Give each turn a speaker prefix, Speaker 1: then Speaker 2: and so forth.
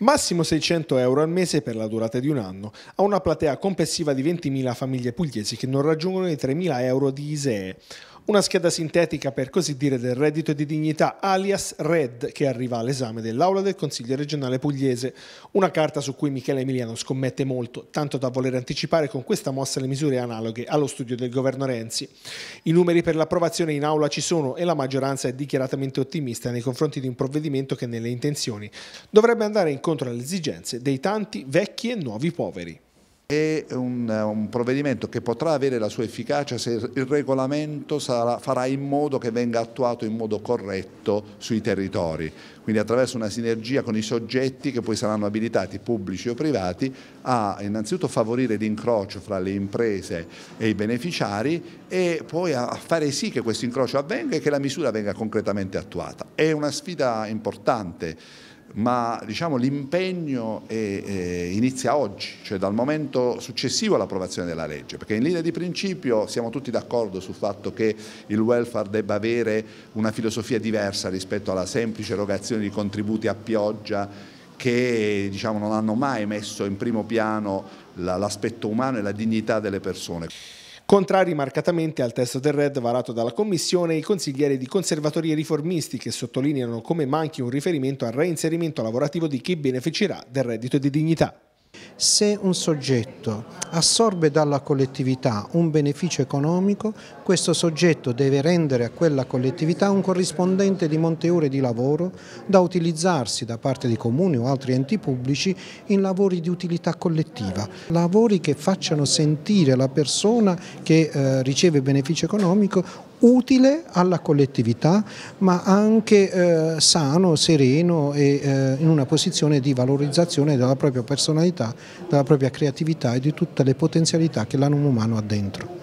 Speaker 1: Massimo 600 euro al mese per la durata di un anno, a una platea complessiva di 20.000 famiglie pugliesi che non raggiungono i 3.000 euro di ISEE. Una scheda sintetica, per così dire, del reddito di dignità alias RED che arriva all'esame dell'Aula del Consiglio regionale pugliese. Una carta su cui Michele Emiliano scommette molto, tanto da voler anticipare con questa mossa le misure analoghe allo studio del governo Renzi. I numeri per l'approvazione in Aula ci sono e la maggioranza è dichiaratamente ottimista nei confronti di un provvedimento che nelle intenzioni dovrebbe andare incontro alle esigenze dei tanti vecchi e nuovi poveri è un, un, provvedimento che potrà avere
Speaker 2: la sua efficacia se il regolamento sarà, farà in modo che venga attuato in modo corretto sui territori, quindi attraverso una sinergia con i soggetti che poi saranno abilitati pubblici o privati a innanzitutto favorire l'incrocio fra le imprese e i beneficiari e poi a fare sì che questo incrocio avvenga e che la misura venga concretamente attuata. È una sfida importante ma diciamo, l'impegno eh, eh, inizia oggi, cioè dal momento successivo all'approvazione della legge, perché in linea di principio siamo tutti d'accordo sul fatto che il welfare debba avere una filosofia diversa rispetto alla semplice erogazione di contributi a pioggia che diciamo, non hanno mai messo in primo piano l'aspetto umano e la dignità delle persone.
Speaker 1: Contrari marcatamente al testo del RED varato dalla Commissione i consiglieri di conservatori e riformisti che sottolineano come manchi un riferimento al reinserimento lavorativo di chi beneficerà del reddito
Speaker 3: di dignità. Se un soggetto assorbe dalla collettività un beneficio economico, questo soggetto deve rendere a quella collettività un corrispondente di monte ore di lavoro da utilizzarsi da parte di comuni o altri enti pubblici in lavori di utilità collettiva, lavori che facciano sentire la persona che eh, riceve beneficio economico utile alla collettività ma anche eh, sano, sereno e eh, in una posizione di valorizzazione della propria personalità, della propria creatività e di tutte le potenzialità che l'animo umano ha dentro.